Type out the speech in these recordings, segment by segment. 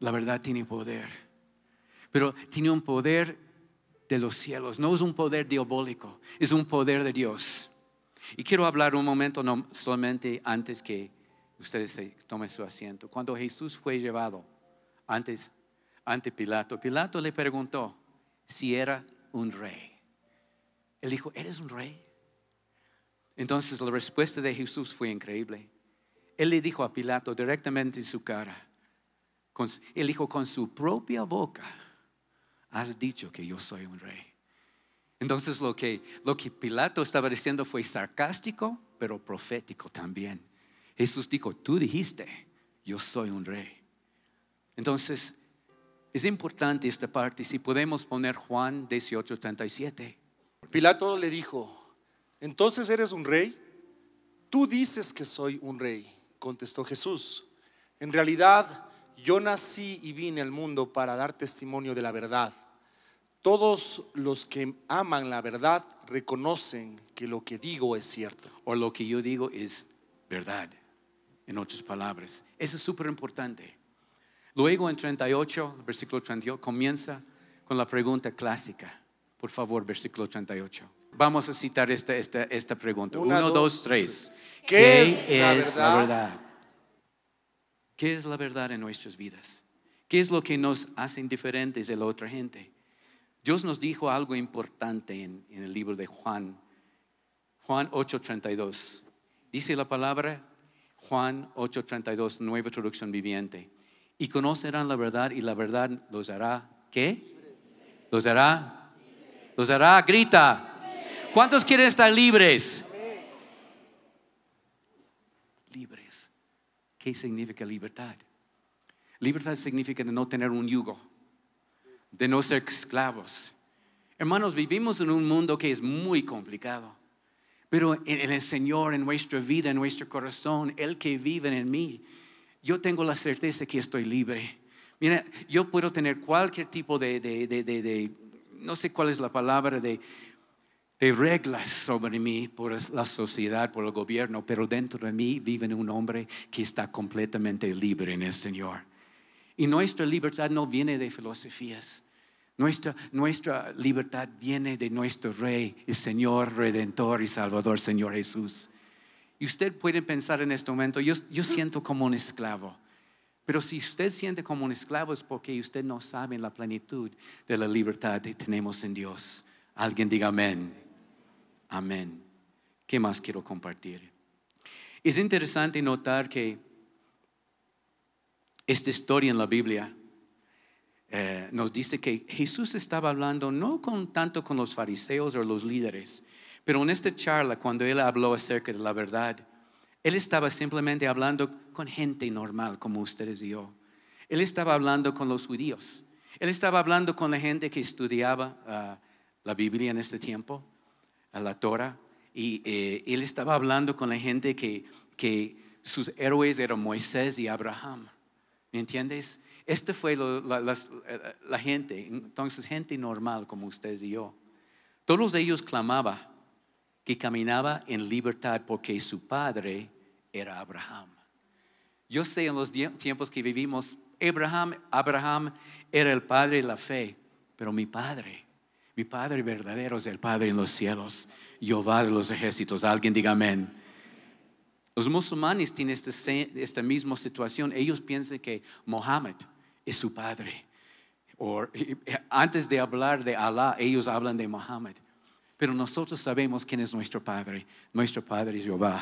la verdad tiene poder. Pero tiene un poder de los cielos, no es un poder diabólico, es un poder de Dios. Y quiero hablar un momento solamente antes que ustedes tomen su asiento. Cuando Jesús fue llevado antes, ante Pilato, Pilato le preguntó si era un rey. Él dijo, ¿eres un rey? Entonces la respuesta de Jesús fue increíble. Él le dijo a Pilato directamente en su cara, con, él dijo, con su propia boca has dicho que yo soy un rey. Entonces lo que, lo que Pilato estaba diciendo fue sarcástico, pero profético también. Jesús dijo, tú dijiste, yo soy un rey. Entonces es importante esta parte, si podemos poner Juan 18:37. Pilato le dijo, entonces eres un rey. Tú dices que soy un rey, contestó Jesús. En realidad, yo nací y vine al mundo para dar testimonio de la verdad. Todos los que aman la verdad reconocen que lo que digo es cierto. O lo que yo digo es verdad, en otras palabras. Eso es súper importante. Luego en 38, versículo 38, comienza con la pregunta clásica. Por favor, versículo 38. Vamos a citar esta, pregunta. 1, Uno, dos, tres. ¿Qué, es, La verdad? ¿Qué es la verdad en nuestras vidas? ¿Qué es lo que nos hace diferentes de la otra gente? Dios nos dijo algo importante en, el libro de Juan, Juan 8:32. Dice la palabra Juan 8:32, nueva traducción viviente. Y conocerán la verdad y la verdad los hará, ¿qué? Los hará, los hará, grita. ¿Cuántos quieren estar libres? Libres. ¿Qué significa libertad? Libertad significa de no tener un yugo, de no ser esclavos. Hermanos, vivimos en un mundo que es muy complicado, pero en el Señor, en nuestra vida, en nuestro corazón, el que vive en mí, yo tengo la certeza que estoy libre. Mira, yo puedo tener cualquier tipo de, de no sé cuál es la palabra, de de reglas sobre mí por la sociedad, por el gobierno, pero dentro de mí vive un hombre que está completamente libre en el Señor. Y nuestra libertad no viene de filosofías. Nuestra, libertad viene de nuestro Rey El Señor, Redentor y Salvador, Señor Jesús. Y usted puede pensar en este momento, yo, yo siento como un esclavo. Pero si usted siente como un esclavo es porque usted no sabe la plenitud de la libertad que tenemos en Dios. Alguien diga amén. Amén. ¿Qué más quiero compartir? Es interesante notar que esta historia en la Biblia eh, nos dice que Jesús estaba hablando no tanto con los fariseos o los líderes, pero en esta charla, cuando él habló acerca de la verdad, él estaba simplemente hablando con gente normal como ustedes y yo. Él estaba hablando con los judíos. Él estaba hablando con la gente que estudiaba ah, la Biblia en este tiempo la Torah y eh, él estaba hablando con la gente que, sus héroes eran Moisés y Abraham. ¿Me entiendes? Esta fue la, eh, la, gente, entonces gente normal como ustedes y yo. Todos ellos clamaban que caminaba en libertad porque su padre era Abraham. Yo sé en los tiempos que vivimos, Abraham, Abraham era el padre de la fe, pero mi padre mi Padre verdadero es el Padre en los cielos, Jehová de los ejércitos. Alguien diga amén. Los musulmanes tienen este esta misma situación. Ellos piensan que Mohammed es su padre. O, antes de hablar de Allah, ellos hablan de Mohammed. Pero nosotros sabemos quién es nuestro Padre. Nuestro Padre es Jehová,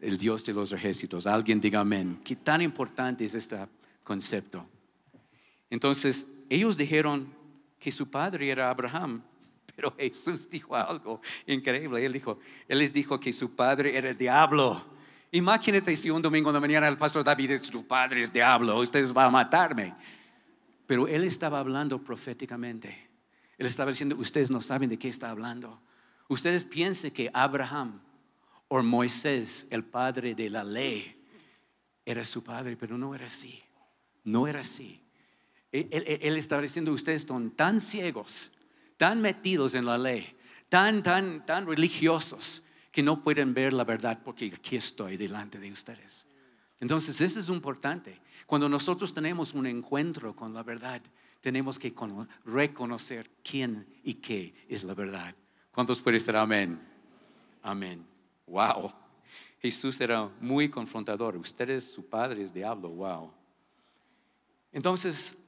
el Dios de los ejércitos. Alguien diga amén. Qué tan importante es este concepto. Entonces, ellos dijeron, que su padre era Abraham. Pero Jesús dijo algo increíble. Él dijo, él les dijo que su padre era el diablo. Imagínate si un domingo de mañana el pastor David dice, Su padre es diablo, ustedes van a matarme. Pero él estaba hablando proféticamente. Él estaba diciendo, ustedes no saben de qué está hablando. Ustedes piensen que Abraham o Moisés, el padre de la ley, era su padre, pero no era así. No era así. Él, está diciendo, ustedes son tan ciegos, tan metidos en la ley, tan, tan, tan religiosos, que no pueden ver la verdad porque aquí estoy delante de ustedes. Entonces, eso es importante. Cuando nosotros tenemos un encuentro con la verdad, tenemos que reconocer quién y qué es la verdad. ¿Cuántos pueden estar amén? Amén. Wow. Jesús era muy confrontador. Ustedes, su padre es diablo. Wow. Entonces,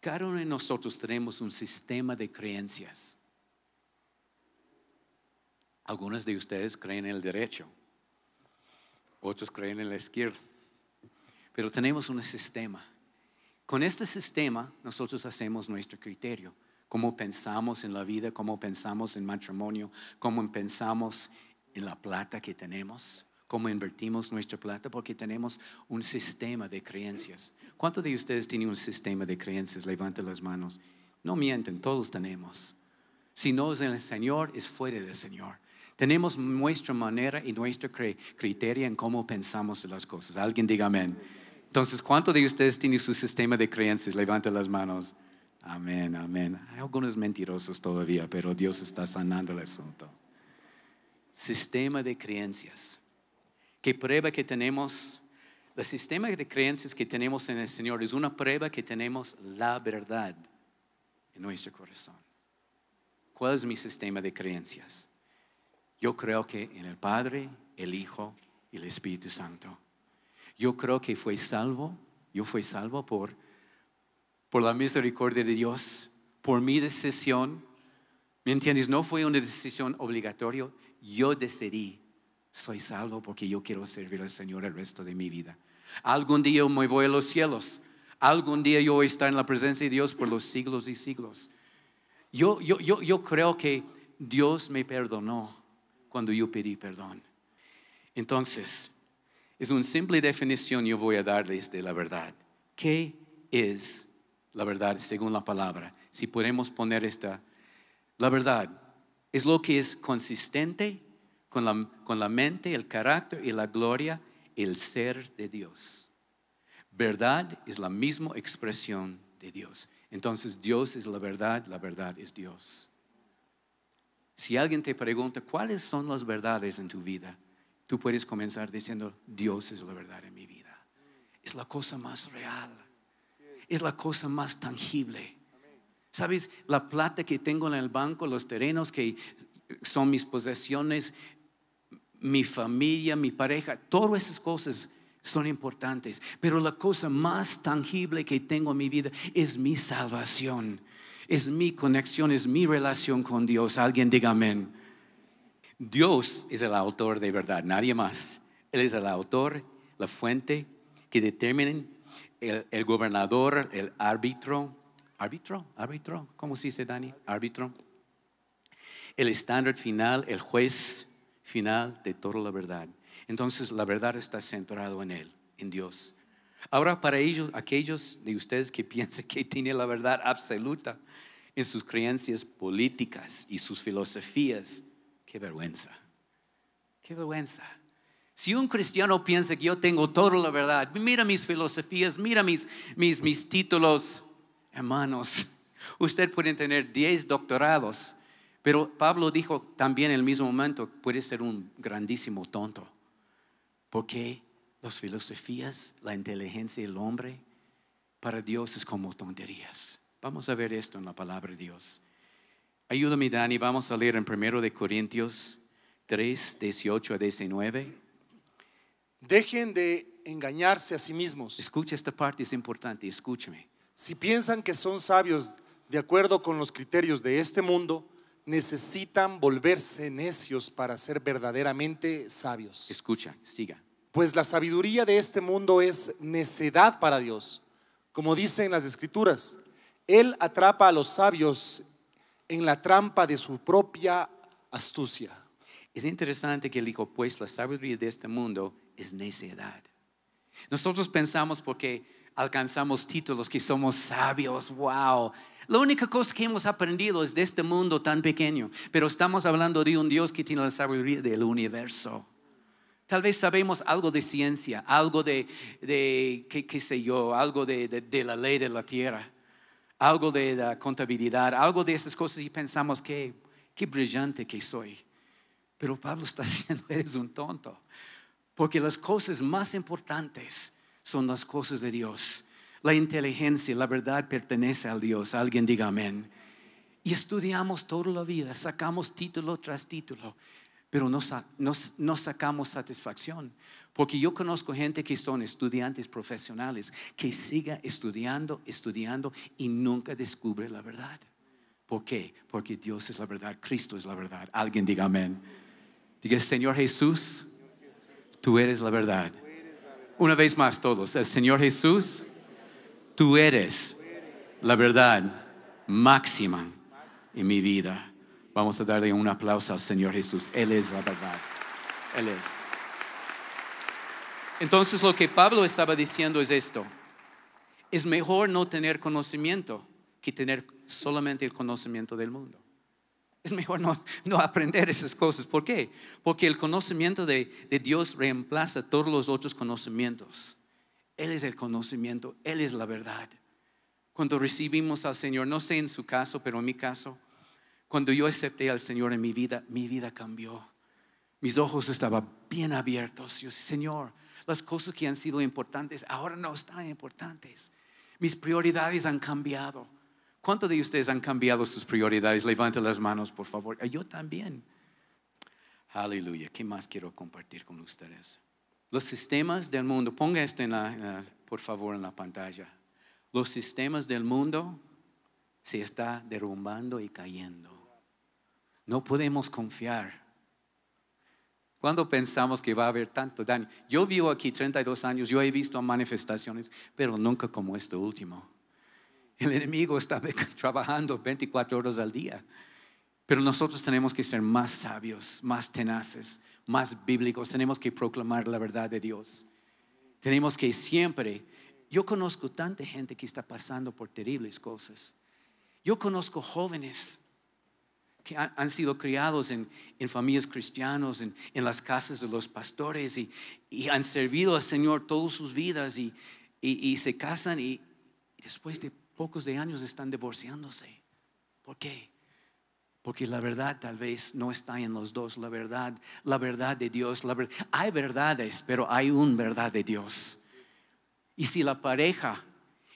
cada uno de nosotros tenemos un sistema de creencias. Algunos de ustedes creen en el derecho, otros creen en la izquierda, pero tenemos un sistema. Con este sistema nosotros hacemos nuestro criterio, cómo pensamos en la vida, cómo pensamos en matrimonio, cómo pensamos en la plata que tenemos cómo invertimos nuestra plata porque tenemos un sistema de creencias. ¿Cuántos de ustedes tienen un sistema de creencias? Levanten las manos. No mienten, todos tenemos. Si no es el Señor, es fuera del Señor. Tenemos nuestra manera y nuestro criterio en cómo pensamos las cosas. Alguien diga amén. Entonces, ¿cuántos de ustedes tienen su sistema de creencias? Levanten las manos. Amén, amén. Hay algunos mentirosos todavía, pero Dios está sanando el asunto. Sistema de creencias que prueba que tenemos, el sistema de creencias que tenemos en el Señor es una prueba que tenemos la verdad en nuestro corazón. ¿Cuál es mi sistema de creencias? Yo creo que en el Padre, el Hijo y el Espíritu Santo. Yo creo que fui salvo, yo fui salvo por, por la misericordia de Dios, por mi decisión. ¿Me entiendes? No fue una decisión obligatoria, yo decidí soy salvo porque yo quiero servir al Señor el resto de mi vida. Algún día me voy a los cielos. Algún día yo voy a estar en la presencia de Dios por los siglos y siglos. Yo, yo, yo creo que Dios me perdonó cuando yo pedí perdón. Entonces, es una simple definición yo voy a darles de la verdad. ¿Qué es la verdad según la palabra? Si podemos poner esta, la verdad es lo que es consistente con la, mente, el carácter y la gloria, el ser de Dios. Verdad es la misma expresión de Dios. Entonces Dios es la verdad, la verdad es Dios. Si alguien te pregunta cuáles son las verdades en tu vida, tú puedes comenzar diciendo, Dios es la verdad en mi vida. Es la cosa más real. Es la cosa más tangible. Sabes, la plata que tengo en el banco, los terrenos que son mis posesiones, mi familia, mi pareja, todas esas cosas son importantes. Pero la cosa más tangible que tengo en mi vida es mi salvación, es mi conexión, es mi relación con Dios. Alguien diga amén. Dios es el autor de verdad, nadie más. Él es el autor, la fuente que determina el, el gobernador, el árbitro. ¿Árbitro? ¿Árbitro? ¿Cómo se dice, Dani? Árbitro. El estándar final, el juez final de toda la verdad. Entonces la verdad está centrado en Él, en Dios. Ahora para ellos, aquellos de ustedes que piensan que tiene la verdad absoluta en sus creencias políticas y sus filosofías, qué vergüenza, qué vergüenza. Si un cristiano piensa que yo tengo toda la verdad, mira mis filosofías, mira mis, mis títulos, hermanos, usted puede tener 10 doctorados, pero Pablo dijo también en el mismo momento, puede ser un grandísimo tonto, porque las filosofías, la inteligencia del hombre, para Dios es como tonterías. Vamos a ver esto en la palabra de Dios. Ayúdame, Dani, vamos a leer en 1 Corintios 3, 18 a 19. Dejen de engañarse a sí mismos. Escucha esta parte, es importante, escúchame. Si piensan que son sabios de acuerdo con los criterios de este mundo, necesitan volverse necios para ser verdaderamente sabios. Escucha, siga. Pues la sabiduría de este mundo es necedad para Dios. Como dicen las escrituras, Él atrapa a los sabios en la trampa de su propia astucia. Es interesante que él dijo, pues la sabiduría de este mundo es necedad. Nosotros pensamos porque alcanzamos títulos que somos sabios, wow, la única cosa que hemos aprendido es de este mundo tan pequeño, pero estamos hablando de un Dios que tiene la sabiduría del universo. Tal vez sabemos algo de ciencia, algo de, qué, sé yo, algo de, la ley de la tierra, algo de la contabilidad, algo de esas cosas y pensamos que qué brillante que soy. Pero Pablo está diciendo, eres un tonto, porque las cosas más importantes son las cosas de Dios la inteligencia, la verdad pertenece al Dios. Alguien diga amén. Y estudiamos toda la vida, sacamos título tras título, pero no, sacamos satisfacción. Porque yo conozco gente que son estudiantes profesionales, que siga estudiando, estudiando y nunca descubre la verdad. ¿Por qué? Porque Dios es la verdad, Cristo es la verdad. Alguien diga amén. Diga, Señor Jesús, tú eres la verdad. Una vez más todos, el Señor Jesús, Tú eres la verdad máxima en mi vida. Vamos a darle un aplauso al Señor Jesús. Él es la verdad. Él es. Entonces lo que Pablo estaba diciendo es esto. Es mejor no tener conocimiento que tener solamente el conocimiento del mundo. Es mejor no, aprender esas cosas. ¿Por qué? Porque el conocimiento de Dios reemplaza todos los otros conocimientos él es el conocimiento, Él es la verdad. Cuando recibimos al Señor, no sé en su caso, pero en mi caso, cuando yo acepté al Señor en mi vida, mi vida cambió. Mis ojos estaban bien abiertos. Señor, las cosas que han sido importantes ahora no están importantes. Mis prioridades han cambiado. ¿Cuántos de ustedes han cambiado sus prioridades? Levanten las manos, por favor. Yo también. Aleluya. ¿Qué más quiero compartir con ustedes? Los sistemas del mundo, ponga esto en la, por favor en la pantalla. Los sistemas del mundo se está derrumbando y cayendo. No podemos confiar. Cuando pensamos que va a haber tanto daño? Yo vivo aquí 32 años, yo he visto manifestaciones, pero nunca como esto último. El enemigo está trabajando 24 horas al día, pero nosotros tenemos que ser más sabios, más tenaces, más bíblicos, tenemos que proclamar la verdad de Dios. Tenemos que siempre, yo conozco tanta gente que está pasando por terribles cosas. Yo conozco jóvenes que han, sido criados en, familias cristianas, en, las casas de los pastores y, han servido al Señor todas sus vidas y, se casan y después de pocos de años están divorciándose. ¿Por qué? Porque la verdad tal vez no está en los dos, la verdad, la verdad de Dios, hay verdades, pero hay un verdad de Dios. Y si la pareja,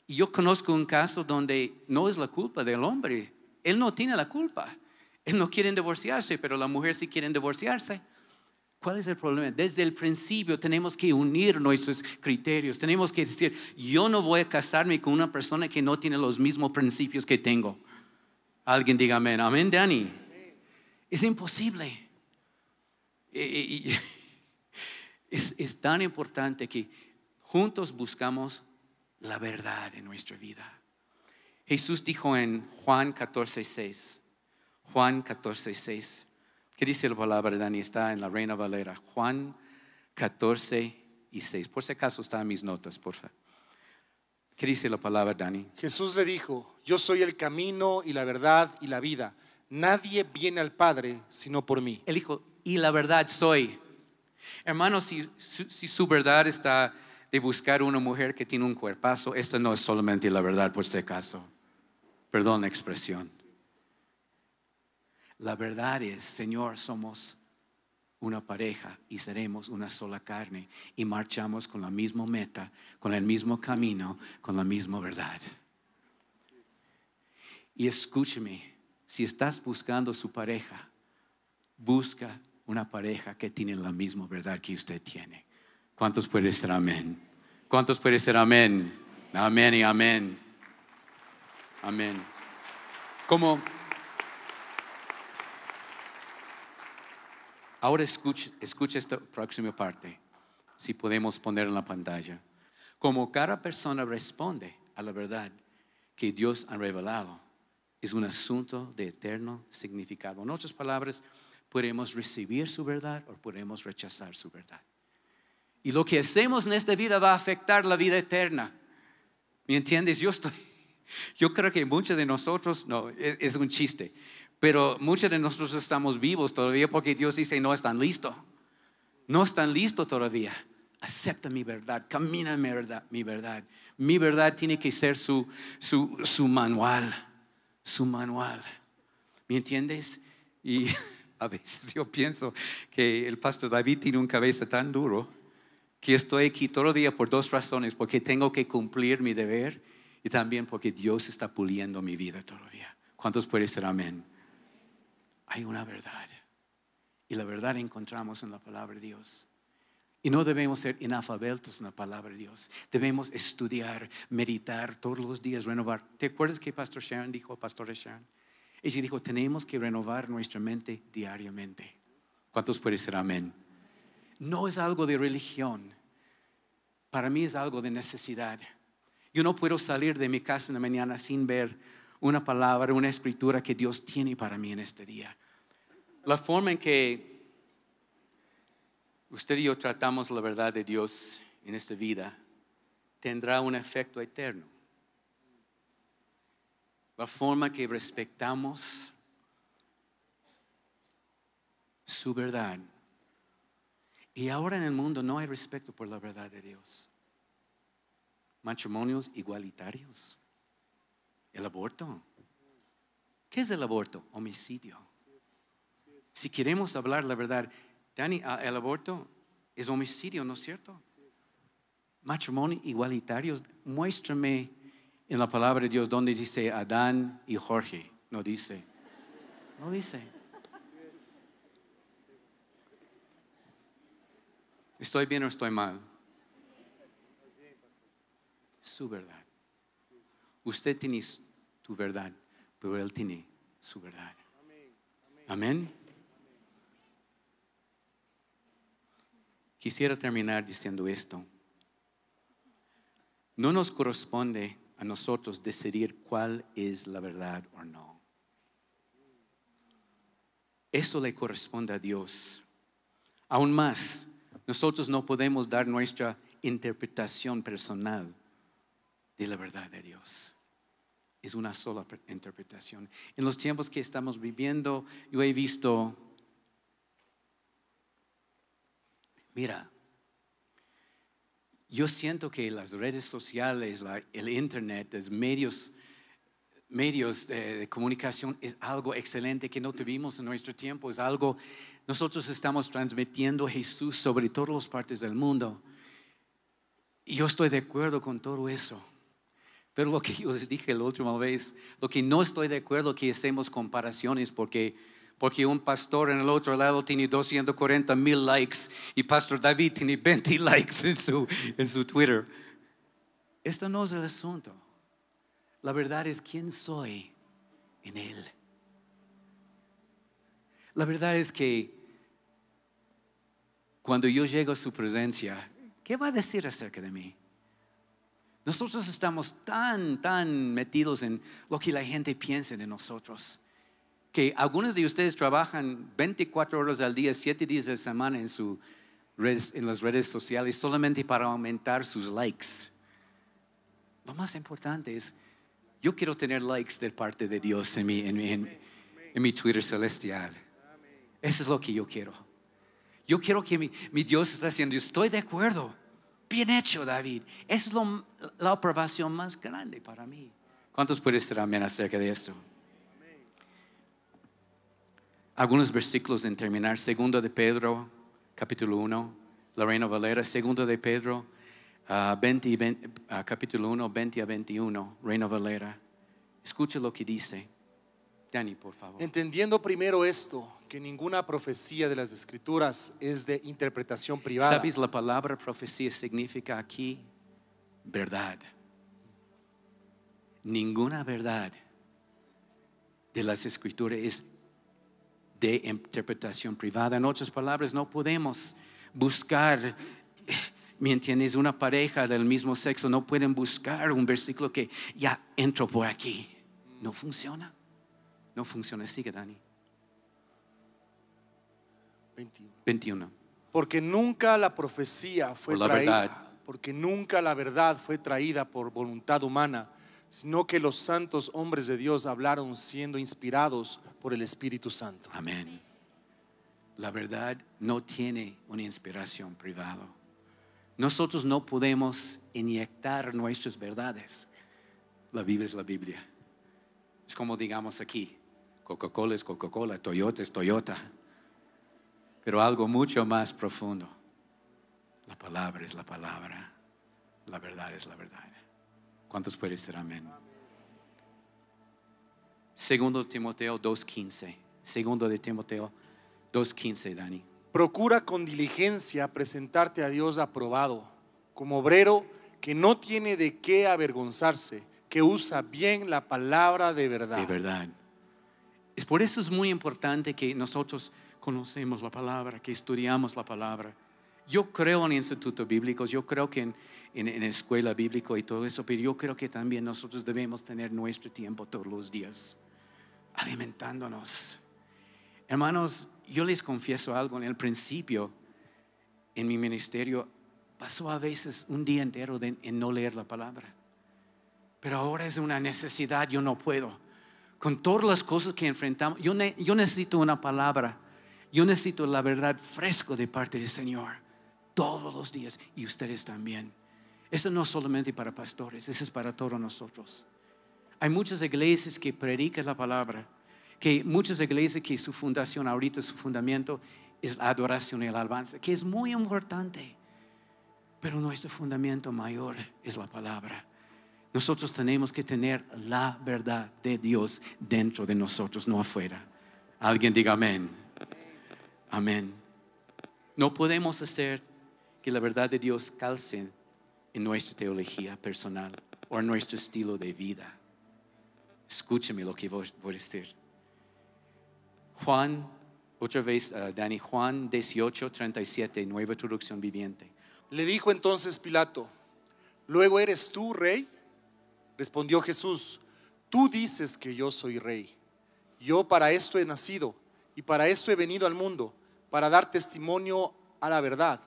y yo conozco un caso donde no es la culpa del hombre, él no tiene la culpa, él no quiere divorciarse, pero la mujer sí quiere divorciarse. ¿Cuál es el problema? Desde el principio tenemos que unir nuestros criterios, tenemos que decir, yo no voy a casarme con una persona que no tiene los mismos principios que tengo. Alguien diga amén. Amén, Dani. Es imposible. Es, es tan importante que juntos buscamos la verdad en nuestra vida. Jesús dijo en Juan 14, 6, Juan 14, 6, ¿qué dice la palabra, Dani? Está en la Reina Valera, Juan 14 y 6. Por si acaso está en mis notas, por favor. ¿Qué dice la palabra, Dani? Jesús le dijo, yo soy el camino y la verdad y la vida. Nadie viene al Padre sino por mí. Él dijo, y la verdad soy. Hermanos, si, su verdad está de buscar una mujer que tiene un cuerpazo, Esto no es solamente la verdad por si acaso. Perdón la expresión. La verdad es, Señor, somos una pareja y seremos una sola carne y marchamos con la misma meta, con el mismo camino, con la misma verdad. Y escúcheme, si estás buscando su pareja, busca una pareja que tiene la misma verdad que usted tiene. ¿Cuántos puede ser amén? ¿Cuántos puede ser amén? Amén y amén. Amén. ¿Cómo? Ahora escucha esta próxima parte, si podemos poner en la pantalla. Como cada persona responde a la verdad que Dios ha revelado, es un asunto de eterno significado. En otras palabras, podemos recibir su verdad o podemos rechazar su verdad. Y lo que hacemos en esta vida va a afectar la vida eterna. ¿Me entiendes? Yo yo creo que muchos de nosotros, no, e, es un chiste, pero muchos de nosotros estamos vivos todavía porque Dios dice, no están listos. No están listos todavía. Acepta mi verdad, camina mi verdad, mi verdad. Mi verdad tiene que ser su, su, su manual, su manual. ¿Me entiendes? Y a veces yo pienso que el pastor David tiene un cabeza tan duro que estoy aquí todo día por dos razones, porque tengo que cumplir mi deber y también porque Dios está puliendo mi vida todavía. ¿Cuántos pueden ser amén? hay una verdad. Y la verdad encontramos en la palabra de Dios. Y no debemos ser inafabeltos en la palabra de Dios. Debemos estudiar, meditar todos los días, renovar. ¿Te acuerdas que Pastor Sharon dijo, Pastor Sharon? Ella dijo, tenemos que renovar nuestra mente diariamente. ¿Cuántos pueden decir amén? No es algo de religión. Para mí es algo de necesidad. Yo no puedo salir de mi casa en la mañana sin ver una palabra, una escritura que Dios tiene para mí en este día. La forma en que usted y yo tratamos la verdad de Dios en esta vida tendrá un efecto eterno. La forma que respetamos su verdad. Y ahora en el mundo no hay respeto por la verdad de Dios. Matrimonios igualitarios el aborto. ¿Qué es el aborto? Homicidio. Si queremos hablar la verdad, Dani, ah, el aborto es homicidio, ¿no es cierto? Matrimonio igualitario. Muéstrame en la palabra de Dios donde dice Adán y Jorge. No dice. No dice. ¿Estoy bien o estoy mal? Su verdad. Usted tiene tu verdad, pero Él tiene su verdad. Amén. Quisiera terminar diciendo esto. No nos corresponde a nosotros decidir cuál es la verdad o no. Eso le corresponde a Dios. Aún más, nosotros no podemos dar nuestra interpretación personal de la verdad de Dios es una sola interpretación. En los tiempos que estamos viviendo, yo he visto, mira, yo siento que las redes sociales, el Internet, los medios, medios de, comunicación es algo excelente que no tuvimos en nuestro tiempo, es algo, nosotros estamos transmitiendo a Jesús sobre todas las partes del mundo. Y yo estoy de acuerdo con todo eso. Pero lo que yo les dije la última vez, lo que no estoy de acuerdo que hacemos comparaciones porque, porque un pastor en el otro lado tiene 240 mil likes y Pastor David tiene 20 likes en su, en su Twitter. Este no es el asunto. La verdad es quién soy en Él. La verdad es que cuando yo llego a su presencia, ¿qué va a decir acerca de mí? Nosotros estamos tan, tan metidos en lo que la gente piensa de nosotros, que algunos de ustedes trabajan 24 horas al día, 7 días de semana en, en las redes sociales solamente para aumentar sus likes. Lo más importante es, yo quiero tener likes de parte de Dios en mi, Twitter celestial. Eso es lo que yo quiero. Yo quiero que mi, mi Dios esté haciendo, estoy de acuerdo bien hecho David. Es la aprobación más grande para mí. ¿Cuántos puede estar amén acerca de eso Algunos versículos en terminar. Segundo de Pedro, capítulo 1, la Reina Valera. Segundo de Pedro, ah, ah, capítulo 1, 20 a 21, Reina Valera. Escucha lo que dice. Entendiendo primero esto, que ninguna profecía de las escrituras es de interpretación privada. ¿Sabes la palabra profecía significa aquí? Verdad. Ninguna verdad de las escrituras es de interpretación privada. En otras palabras, no podemos buscar, eh, ¿me entiendes? Una pareja del mismo sexo no pueden buscar un versículo que ya entro por aquí. No funciona. No funciona. Sigue, Dani. 21. Porque nunca la profecía fue traída. Porque nunca la verdad fue traída por voluntad humana, sino que los santos hombres de Dios hablaron siendo inspirados por el Espíritu Santo. Amén. La verdad no tiene una inspiración privada. Nosotros no podemos inyectar nuestras verdades. La Biblia es la Biblia. Es como digamos aquí, Coca-Cola es Coca-Cola, Toyota es Toyota. Pero algo mucho más profundo. La palabra es la palabra. La verdad es la verdad. ¿Cuántos pueden ser amén? Segundo Timoteo 2.15. Segundo de Timoteo 2.15, Dani. Procura con diligencia presentarte a Dios aprobado, como obrero que no tiene de qué avergonzarse, que usa bien la palabra de verdad. De verdad. Es por eso es muy importante que nosotros conocemos la palabra, que estudiamos la palabra. Yo creo en institutos bíblicos, yo creo que en, en, escuela bíblica y todo eso, pero yo creo que también nosotros debemos tener nuestro tiempo todos los días, alimentándonos. Hermanos, yo les confieso algo, en el principio, en mi ministerio, pasó a veces un día entero en no leer la palabra, pero ahora es una necesidad, yo no puedo con todas las cosas que enfrentamos, yo, necesito una palabra, yo necesito la verdad fresco de parte del Señor todos los días y ustedes también. Esto no es solamente para pastores, eso es para todos nosotros. Hay muchas iglesias que predican la palabra, que muchas iglesias que su fundación ahorita, su fundamento es la adoración y el alabanza, que es muy importante. Pero nuestro fundamento mayor es la palabra. Nosotros tenemos que tener la verdad de Dios dentro de nosotros, no afuera. Alguien diga amén. Amén. No podemos hacer que la verdad de Dios calce en nuestra teología personal o en nuestro estilo de vida. Escúcheme lo que voy a decir. Juan, otra vez, ah, Dani, Juan 18, 37, nueva traducción viviente. Le dijo entonces Pilato, ¿luego eres tú rey? Respondió Jesús, tú dices que yo soy rey. Yo para esto he nacido y para esto he venido al mundo, para dar testimonio a la verdad.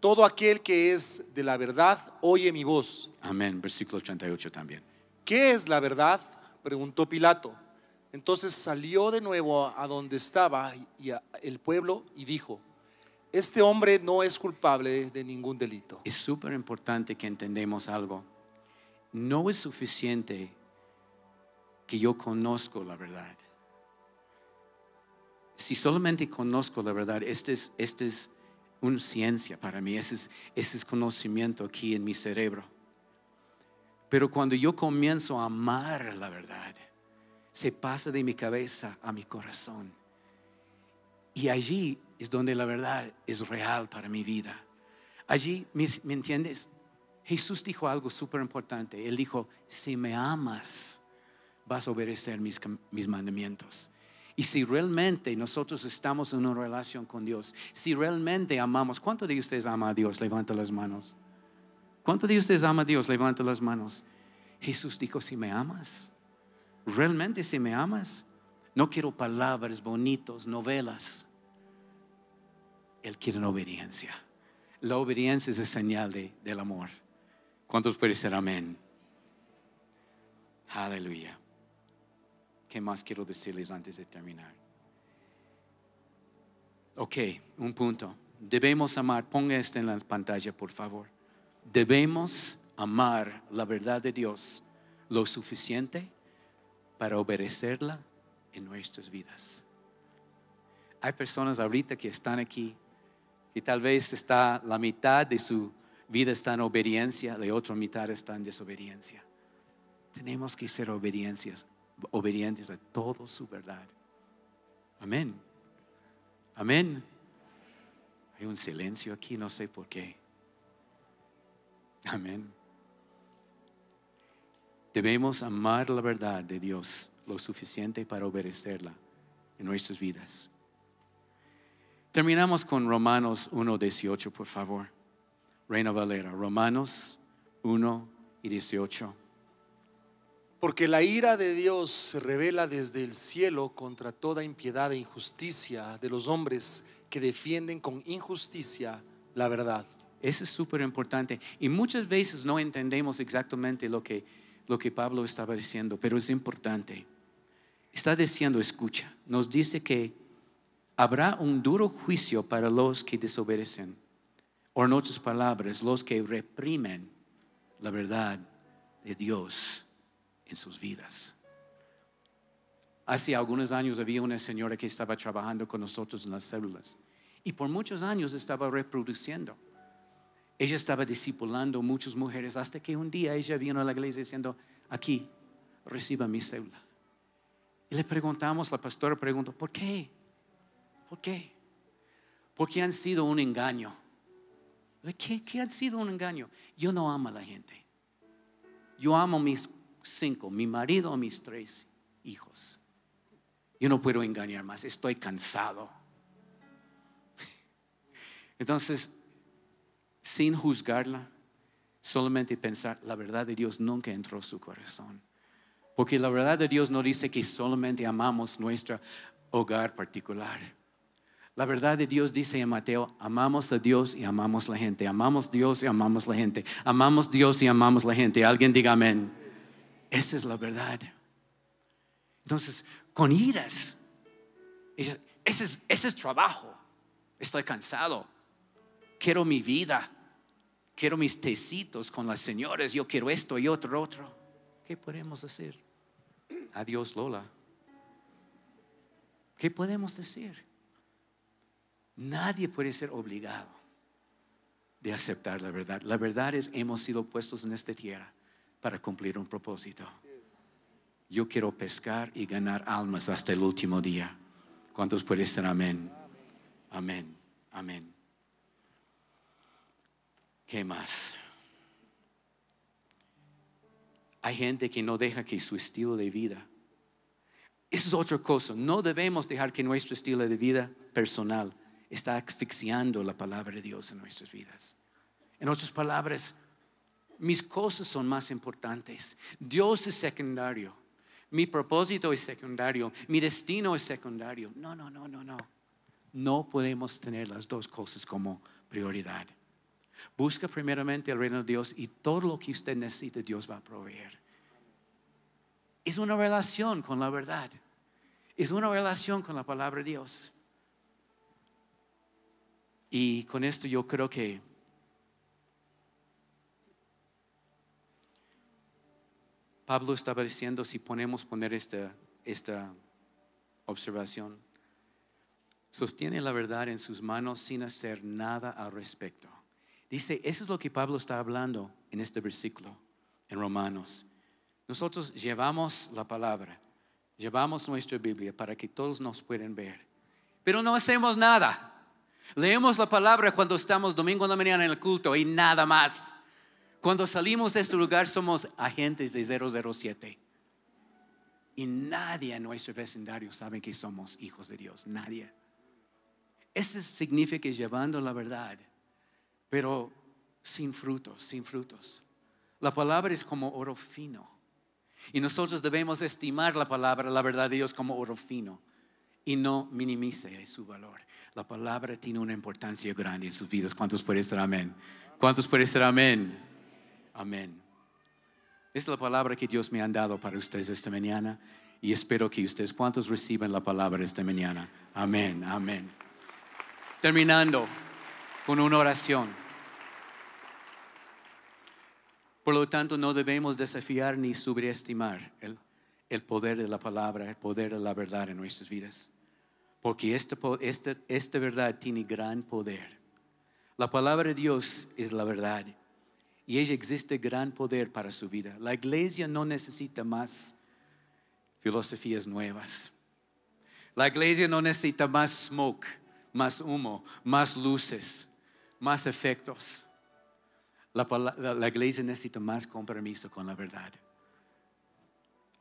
Todo aquel que es de la verdad oye mi voz. Amén, versículo 88 también. ¿Qué es la verdad? preguntó Pilato. Entonces salió de nuevo a donde estaba y el pueblo y dijo, este hombre no es culpable de ningún delito. Es súper importante que entendemos algo no es suficiente que yo conozco la verdad. Si solamente conozco la verdad, este es, este es una ciencia para mí, ese es, es conocimiento aquí en mi cerebro. Pero cuando yo comienzo a amar la verdad, se pasa de mi cabeza a mi corazón. Y allí es donde la verdad es real para mi vida. Allí, ¿me, entiendes? Jesús dijo algo súper importante. Él dijo, si me amas, vas a obedecer mis, mandamientos. Y si realmente nosotros estamos en una relación con Dios, si realmente amamos, ¿cuánto de ustedes ama a Dios? Levanta las manos. ¿Cuánto de ustedes ama a Dios? Levanta las manos. Jesús dijo, si me amas, realmente si me amas, no quiero palabras bonitos, novelas. Él quiere La obediencia. La obediencia es el señal del amor. ¿Cuántos pueden decir amén? Aleluya. ¿Qué más quiero decirles antes de terminar? Ok, un punto. Debemos amar, ponga esto en la pantalla por favor. Debemos amar la verdad de Dios lo suficiente para obedecerla en nuestras vidas. Hay personas ahorita que están aquí y tal vez está la mitad de su vida está en obediencia, la otra mitad está en desobediencia. Tenemos que ser obediencias, obedientes a toda su verdad. Amén. Amén. Hay un silencio aquí, no sé por qué. Amén. Debemos amar la verdad de Dios lo suficiente para obedecerla en nuestras vidas. Terminamos con Romanos 1.18, por favor. Reina Valera, Romanos 1 y 18. Porque la ira de Dios se revela desde el cielo contra toda impiedad e injusticia de los hombres que defienden con injusticia la verdad. Eso es súper importante. Y muchas veces no entendemos exactamente lo que, lo que Pablo estaba diciendo, pero es importante. Está diciendo, escucha, nos dice que habrá un duro juicio para los que desobedecen. O en otras palabras, los que reprimen la verdad de Dios en sus vidas. Hace algunos años había una señora que estaba trabajando con nosotros en las células y por muchos años estaba reproduciendo. Ella estaba discipulando muchas mujeres hasta que un día ella vino a la iglesia diciendo, aquí, reciba mi célula. Y le preguntamos, la pastora preguntó, ¿por qué? ¿Por qué? Porque han sido un engaño. ¿Qué, ha sido un engaño? Yo no amo a la gente. Yo amo mis cinco, mi marido, mis tres hijos. Yo no puedo engañar más, estoy cansado. Entonces, sin juzgarla, solamente pensar, la verdad de Dios nunca entró su corazón. Porque la verdad de Dios no dice que solamente amamos nuestro hogar particular la verdad de Dios dice en Mateo, amamos a Dios y amamos la gente, amamos Dios y amamos la gente, amamos Dios y amamos la gente. Alguien diga amén. Esa es la verdad. Entonces, con iras, ese es, ese es trabajo. Estoy cansado. Quiero mi vida. Quiero mis tecitos con las señores. Yo quiero esto y otro, otro. ¿Qué podemos decir? Adiós, Lola. ¿Qué podemos decir? Nadie puede ser obligado de aceptar la verdad. La verdad es, hemos sido puestos en esta tierra para cumplir un propósito. Yo quiero pescar y ganar almas hasta el último día. ¿Cuántos pueden estar amén? Amén, amén. ¿Qué más? Hay gente que no deja que su estilo de vida. Eso es otra cosa. No debemos dejar que nuestro estilo de vida personal está asfixiando la palabra de Dios en nuestras vidas. En otras palabras, mis cosas son más importantes. Dios es secundario. Mi propósito es secundario. Mi destino es secundario. No, no, no, no, no. No podemos tener las dos cosas como prioridad. Busca primeramente el reino de Dios y todo lo que usted necesite Dios va a proveer. Es una relación con la verdad. Es una relación con la palabra de Dios. Y con esto yo creo que Pablo estaba diciendo, si ponemos poner esta, esta observación, sostiene la verdad en sus manos sin hacer nada al respecto. Dice, eso es lo que Pablo está hablando en este versículo, en Romanos. Nosotros llevamos la palabra, llevamos nuestra Biblia para que todos nos puedan ver, pero no hacemos nada. Leemos la palabra cuando estamos domingo en la mañana en el culto y nada más. Cuando salimos de este lugar somos agentes de 007. Y nadie en nuestro vecindario sabe que somos hijos de Dios. Nadie. Eso significa llevando la verdad, pero sin frutos, sin frutos. La palabra es como oro fino. Y nosotros debemos estimar la palabra, la verdad de Dios como oro fino y no minimice su valor. La palabra tiene una importancia grande en sus vidas. ¿Cuántos pueden ser amén? ¿Cuántos pueden ser amén? Amén. Es la palabra que Dios me ha dado para ustedes esta mañana y espero que ustedes, ¿cuántos reciben la palabra esta mañana? Amén, amén. Terminando con una oración. Por lo tanto, no debemos desafiar ni subestimar el el poder de la palabra, el poder de la verdad en nuestras vidas. Porque esta, este, este verdad tiene gran poder. La palabra de Dios es la verdad. Y ella existe gran poder para su vida. La iglesia no necesita más filosofías nuevas. La iglesia no necesita más smoke, más humo, más luces, más efectos. la iglesia necesita más compromiso con la verdad.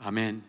Amen.